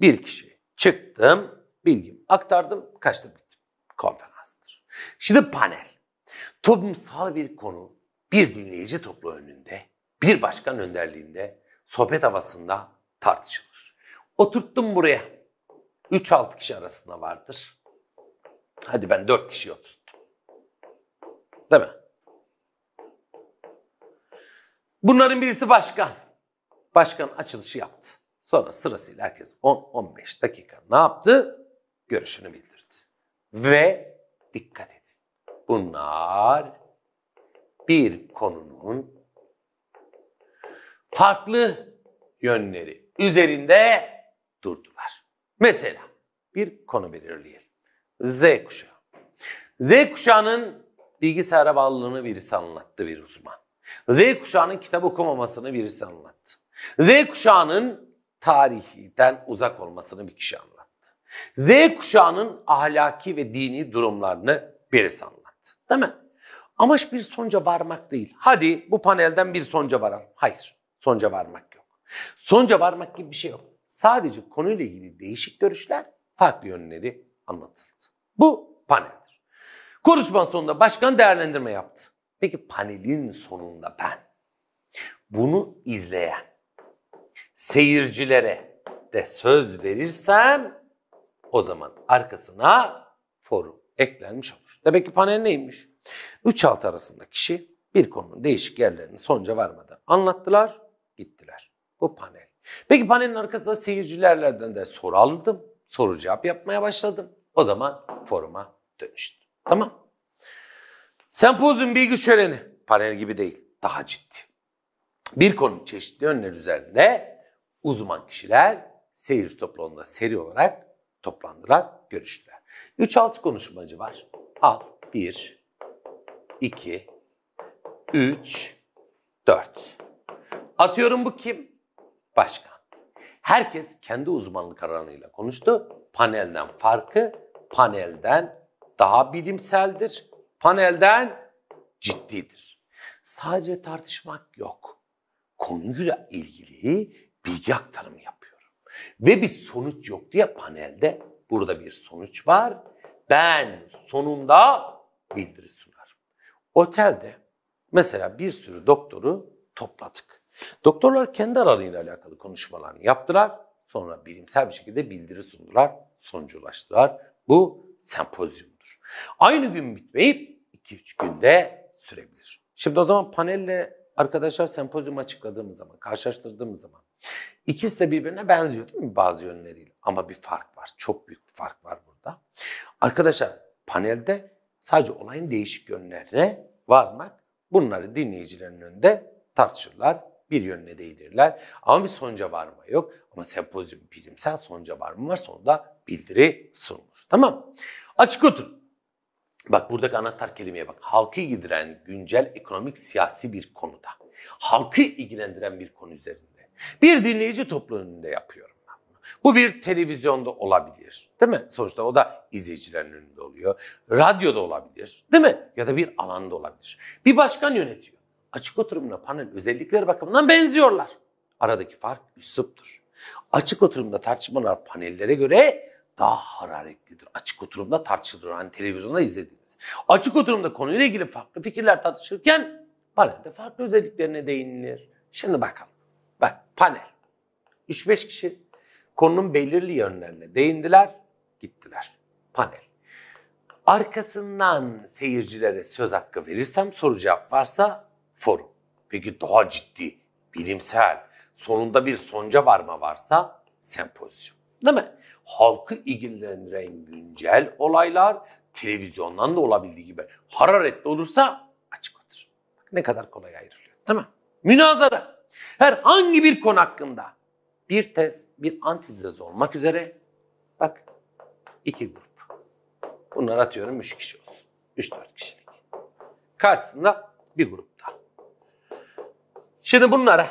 bir kişi çıktım, bilgimi aktardım, kaçtım gittim. Konferanstır. Şimdi panel. Toplumsal bir konu bir dinleyici toplu önünde, bir başkan önderliğinde, sohbet havasında tartışılır. Oturttum buraya. 3-6 kişi arasında vardır. Hadi ben 4 kişi oturttum. Değil mi? Bunların birisi başkan. Başkan açılışı yaptı. Sonra sırasıyla herkes 10-15 dakika ne yaptı? Görüşünü bildirdi. Ve dikkat edin. Bunlar bir konunun farklı yönleri üzerinde durdular. Mesela bir konu belirleyelim. Z kuşağı. Z kuşağının bilgisayara bağlılığını birisi anlattı bir uzman. Z kuşağının kitap okumamasını birisi anlattı. Z kuşağının tarihten uzak olmasını bir kişi anlattı. Z kuşağının ahlaki ve dini durumlarını birisi anlattı. Değil mi? Amaç bir sonuca varmak değil. Hadi bu panelden bir sonuca varalım. Hayır. Sonuca varmak yok. Sonuca varmak gibi bir şey yok. Sadece konuyla ilgili değişik görüşler, farklı yönleri anlatıldı. Bu paneldir. Konuşma sonunda başkan değerlendirme yaptı. Peki panelin sonunda ben bunu izleyen seyircilere de söz verirsem o zaman arkasına forum eklenmiş olur. Demek ki panel neymiş? 3-6 arasında kişi bir konunun değişik yerlerini sonuca varmadan anlattılar, gittiler. Bu panel. Peki panelin arkasında seyircilerlerden de soru aldım, soru cevap yapmaya başladım. O zaman foruma dönüştü. Tamam Sempozyum bilgi şöleni panel gibi değil, daha ciddi. Bir konu, çeşitli yönler üzerinde uzman kişiler seyir topluluğunda seri olarak toplandılar, görüştüler. 3-6 konuşmacı var. Al 1, 2, 3, 4. Atıyorum bu kim? Başkan. Herkes kendi uzmanlık alanıyla konuştu. Panelden farkı panelden daha bilimseldir panelden ciddidir. Sadece tartışmak yok. Konuyla ilgili bilgi aktarımı yapıyorum. Ve bir sonuç yok diye panelde burada bir sonuç var. Ben sonunda bildiri sunarım. Otelde mesela bir sürü doktoru topladık. Doktorlar kendi aralarıyla alakalı konuşmalarını yaptılar. Sonra bilimsel bir şekilde bildiri sundular, sonucu ulaştılar. Bu sempozyum olur. Aynı gün bitmeyip 2-3 günde sürebilir. Şimdi o zaman panelle arkadaşlar sempozyum açıkladığımız zaman, karşılaştırdığımız zaman ikisi de birbirine benziyor değil mi bazı yönleriyle? Ama bir fark var. Çok büyük bir fark var burada. Arkadaşlar panelde sadece olayın değişik yönlerine varmak bunları dinleyicilerin önünde tartışırlar, bir yönüne değinirler. Ama bir sonuca varma yok. Ama sempozyum bilimsel sonuca varma var. Sonunda bildiri sunulur. Tamam. Açık otur. Bak buradaki anahtar kelimeye bak. Halkı ilgilendiren güncel ekonomik siyasi bir konuda. Halkı ilgilendiren bir konu üzerinde. Bir dinleyici topluluğunda yapıyorum. bunu. Bu bir televizyonda olabilir. Değil mi? Sonuçta o da izleyicilerin önünde oluyor. Radyoda olabilir. Değil mi? Ya da bir alanda olabilir. Bir başkan yönetiyor. Açık oturumla panel özellikleri bakımından benziyorlar. Aradaki fark üsluptur. Açık oturumda tartışmalar panellere göre daha hararetlidir. Açık oturumda tartışılır. Hani televizyonda izlediğiniz. Açık oturumda konuyla ilgili farklı fikirler tartışırken panelde farklı özelliklerine değinilir. Şimdi bakalım. Bak panel. 3-5 kişi konunun belirli yönlerine değindiler, gittiler. Panel. Arkasından seyircilere söz hakkı verirsem soru cevap varsa forum. Peki daha ciddi, bilimsel, sonunda bir sonuca varma varsa sempozyum. Değil mi? Halkı ilgilendiren güncel olaylar televizyondan da olabildiği gibi hararetli olursa açık otur. Ne kadar kolay ayrılıyor değil mi? Münazara. Herhangi bir konu hakkında bir tez, bir antitez olmak üzere bak iki grup. Bunlar atıyorum üç kişi olsun. Üç dört kişilik. Karşısında bir grupta. Şimdi bunlara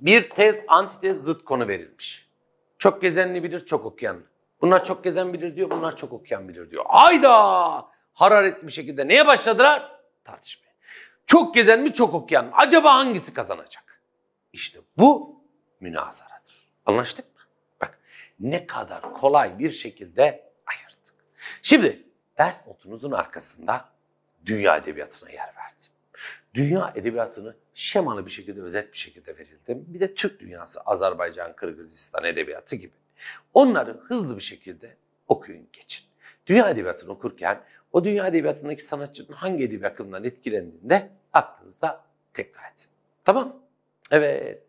bir tez, antitez, zıt konu verilmiş. Çok gezenli bilir, çok okuyan. Bunlar çok gezen bilir diyor, bunlar çok okuyan bilir diyor. Ayda! Hararetli bir şekilde neye başladılar? Tartışmaya. Çok gezen mi, çok okuyan mı? Acaba hangisi kazanacak? İşte bu münazaradır. Anlaştık mı? Bak ne kadar kolay bir şekilde ayırdık. Şimdi ders notunuzun arkasında dünya edebiyatına yer verdim. Dünya edebiyatını şemalı bir şekilde, özet bir şekilde verildi. Bir de Türk dünyası, Azerbaycan, Kırgızistan edebiyatı gibi. Onları hızlı bir şekilde okuyun, geçin. Dünya edebiyatını okurken o dünya edebiyatındaki sanatçının hangi edebi akımından etkilendiğinde aklınızda tekrar edin. Tamam Evet.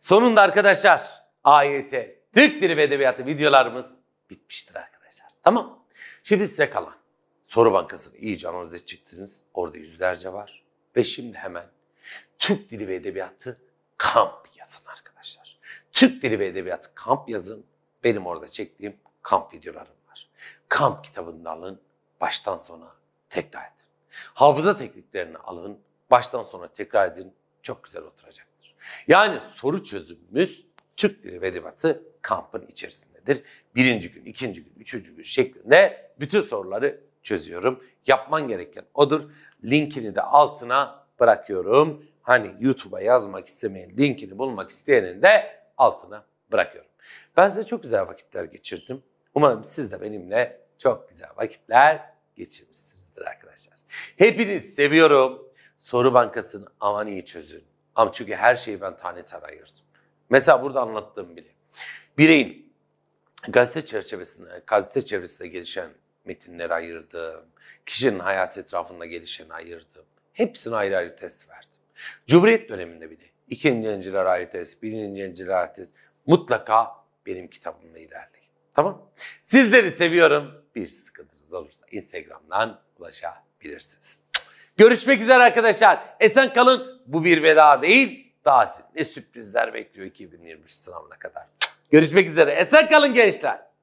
Sonunda arkadaşlar AYT Türk Dili ve Edebiyatı videolarımız bitmiştir arkadaşlar. Tamam. Şimdi size kalan soru bankasını iyice analiz edeceksiniz. Orada yüzlerce var. Ve şimdi hemen Türk Dili ve Edebiyatı kamp yazın arkadaşlar. Türk Dili ve Edebiyatı kamp yazın. Benim orada çektiğim kamp videolarım var. Kamp kitabını alın, baştan sona tekrar edin. Hafıza tekniklerini alın, baştan sona tekrar edin. Çok güzel oturacaktır. Yani soru çözümümüz Türk Dili ve Edebiyatı kampın içerisindedir. Birinci gün, ikinci gün, üçüncü gün şeklinde bütün soruları çözüyorum. Yapman gereken odur linkini de altına bırakıyorum. Hani YouTube'a yazmak istemeyen linkini bulmak isteyenin de altına bırakıyorum. Ben size çok güzel vakitler geçirdim. Umarım siz de benimle çok güzel vakitler geçirmişsinizdir arkadaşlar. Hepiniz seviyorum. Soru Bankası'nı aman iyi çözün. Ama çünkü her şeyi ben tane tane ayırdım. Mesela burada anlattığım bile. Bireyin gazete çerçevesinde, gazete çevresinde gelişen metinlere ayırdım. Kişinin hayat etrafında gelişeni ayırdım. hepsini ayrı ayrı test verdim. Cumhuriyet döneminde bile ikinci enciler ayrı test, birinci enciler ayrı test. Mutlaka benim kitabımla ilerleyin. Tamam? Sizleri seviyorum. Bir sıkıntınız olursa Instagram'dan ulaşabilirsiniz. Görüşmek üzere arkadaşlar. Esen kalın. Bu bir veda değil. Daha ne sürprizler bekliyor 2023 sınavına kadar. Görüşmek üzere. Esen kalın gençler.